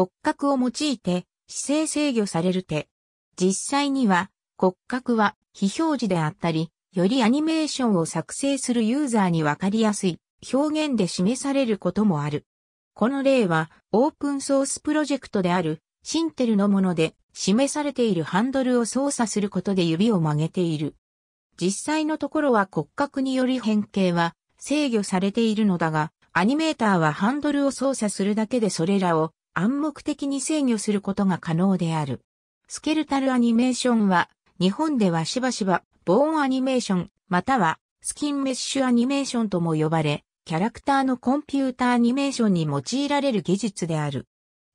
骨格を用いて姿勢制御される手。実際には骨格は非表示であったり、よりアニメーションを作成するユーザーにわかりやすい表現で示されることもある。この例はオープンソースプロジェクトであるシンテルのもので示されているハンドルを操作することで指を曲げている。実際のところは骨格により変形は制御されているのだが、アニメーターはハンドルを操作するだけでそれらを暗黙的に制御することが可能である。スケルタルアニメーションは、日本ではしばしば、ボーンアニメーション、または、スキンメッシュアニメーションとも呼ばれ、キャラクターのコンピュータアニメーションに用いられる技術である。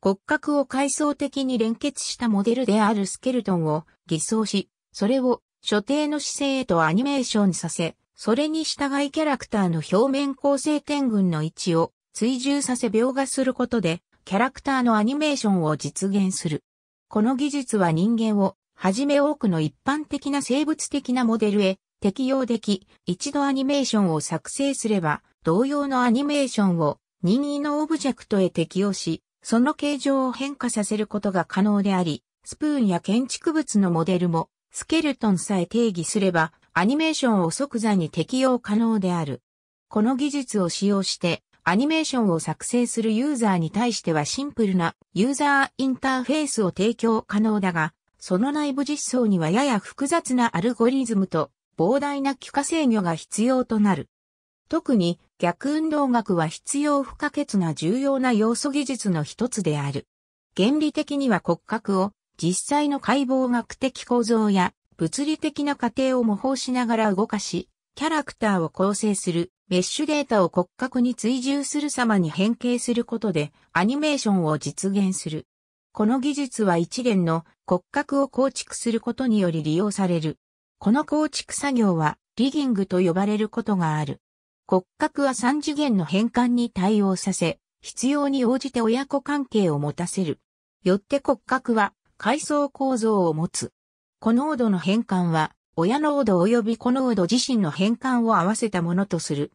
骨格を階層的に連結したモデルであるスケルトンを偽装し、それを所定の姿勢へとアニメーションさせ、それに従いキャラクターの表面構成点群の位置を追従させ描画することでキャラクターのアニメーションを実現する。この技術は人間をはじめ多くの一般的な生物的なモデルへ適用でき、一度アニメーションを作成すれば、同様のアニメーションを任意のオブジェクトへ適用し、その形状を変化させることが可能であり、スプーンや建築物のモデルも、スケルトンさえ定義すれば、アニメーションを即座に適用可能である。この技術を使用して、アニメーションを作成するユーザーに対してはシンプルなユーザーインターフェースを提供可能だが、その内部実装にはやや複雑なアルゴリズムと膨大な許可制御が必要となる。特に逆運動学は必要不可欠な重要な要素技術の一つである。原理的には骨格を実際の解剖学的構造や物理的な過程を模倣しながら動かし、キャラクターを構成するメッシュデータを骨格に追従する様に変形することでアニメーションを実現する。この技術は一元の骨格を構築することにより利用される。この構築作業はリギングと呼ばれることがある。骨格は3次元の変換に対応させ、必要に応じて親子関係を持たせる。よって骨格は階層構造を持つ。子濃度の変換は、親濃度及び子濃度自身の変換を合わせたものとする。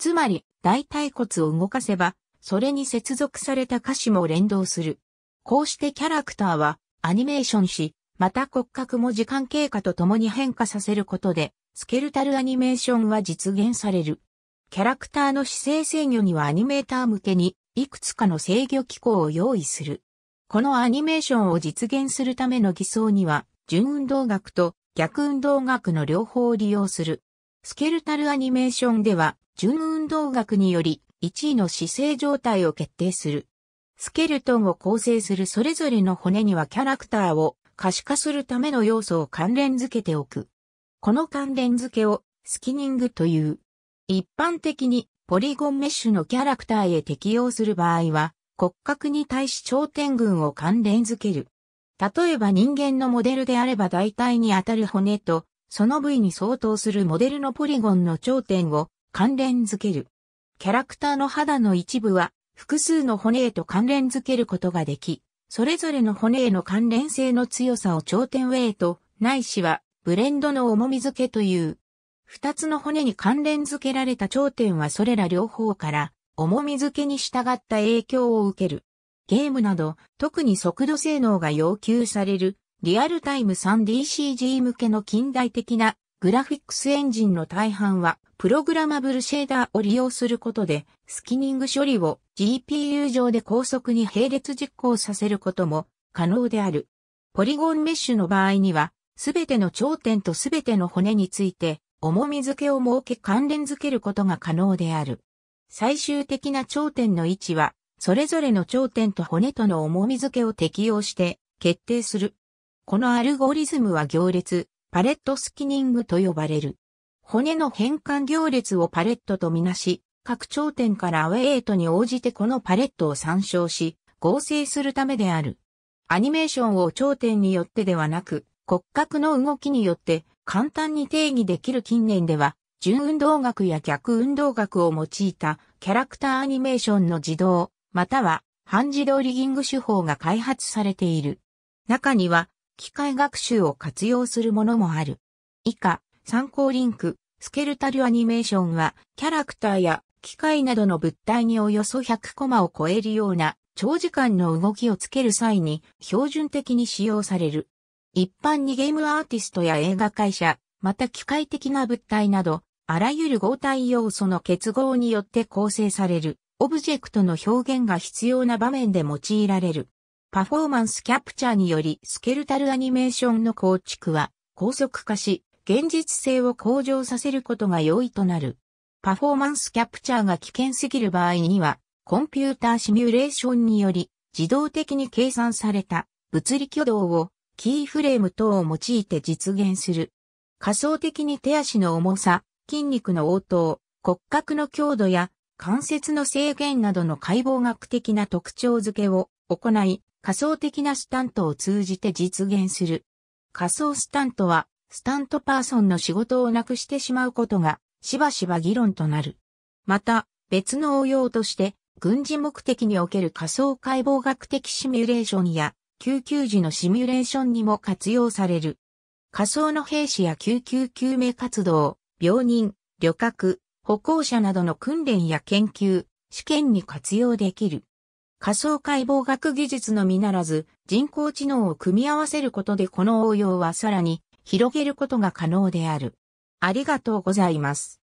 つまり、大腿骨を動かせば、それに接続された歌詞も連動する。こうしてキャラクターはアニメーションし、また骨格も時間経過とともに変化させることで、スケルタルアニメーションは実現される。キャラクターの姿勢制御にはアニメーター向けに、いくつかの制御機構を用意する。このアニメーションを実現するための偽装には、純運動学と逆運動学の両方を利用する。スケルタルアニメーションでは、純運動学により1位の姿勢状態を決定する。スケルトンを構成するそれぞれの骨にはキャラクターを可視化するための要素を関連づけておく。この関連づけをスキニングという。一般的にポリゴンメッシュのキャラクターへ適用する場合は骨格に対し頂点群を関連づける。例えば人間のモデルであれば大体に当たる骨とその部位に相当するモデルのポリゴンの頂点を関連づける。キャラクターの肌の一部は複数の骨へと関連づけることができ、それぞれの骨への関連性の強さを頂点ウェイと、ないしはブレンドの重み付けという。二つの骨に関連づけられた頂点はそれら両方から重み付けに従った影響を受ける。ゲームなど、特に速度性能が要求される、リアルタイム 3DCG 向けの近代的なグラフィックスエンジンの大半は、プログラマブルシェーダーを利用することで、スキニング処理を GPU 上で高速に並列実行させることも可能である。ポリゴンメッシュの場合には、すべての頂点とすべての骨について、重み付けを設け関連付けることが可能である。最終的な頂点の位置は、それぞれの頂点と骨との重み付けを適用して決定する。このアルゴリズムは行列、パレットスキニングと呼ばれる。骨の変換行列をパレットとみなし、各頂点からアウェイトに応じてこのパレットを参照し、合成するためである。アニメーションを頂点によってではなく、骨格の動きによって簡単に定義できる近年では、純運動学や逆運動学を用いたキャラクターアニメーションの自動、または半自動リギング手法が開発されている。中には機械学習を活用するものもある。以下、参考リンク、スケルタルアニメーションは、キャラクターや機械などの物体におよそ100コマを超えるような長時間の動きをつける際に標準的に使用される。一般にゲームアーティストや映画会社、また機械的な物体など、あらゆる合体要素の結合によって構成される、オブジェクトの表現が必要な場面で用いられる。パフォーマンスキャプチャーによりスケルタルアニメーションの構築は高速化し、現実性を向上させることが容易となる。パフォーマンスキャプチャーが危険すぎる場合には、コンピューターシミュレーションにより自動的に計算された物理挙動をキーフレーム等を用いて実現する。仮想的に手足の重さ、筋肉の応答、骨格の強度や関節の制限などの解剖学的な特徴付けを行い、仮想的なスタントを通じて実現する。仮想スタントは、スタントパーソンの仕事をなくしてしまうことが、しばしば議論となる。また、別の応用として、軍事目的における仮想解剖学的シミュレーションや、救急時のシミュレーションにも活用される。仮想の兵士や救急救命活動、病人、旅客、歩行者などの訓練や研究、試験に活用できる。仮想解剖学技術のみならず、人工知能を組み合わせることでこの応用はさらに広げることが可能である。ありがとうございます。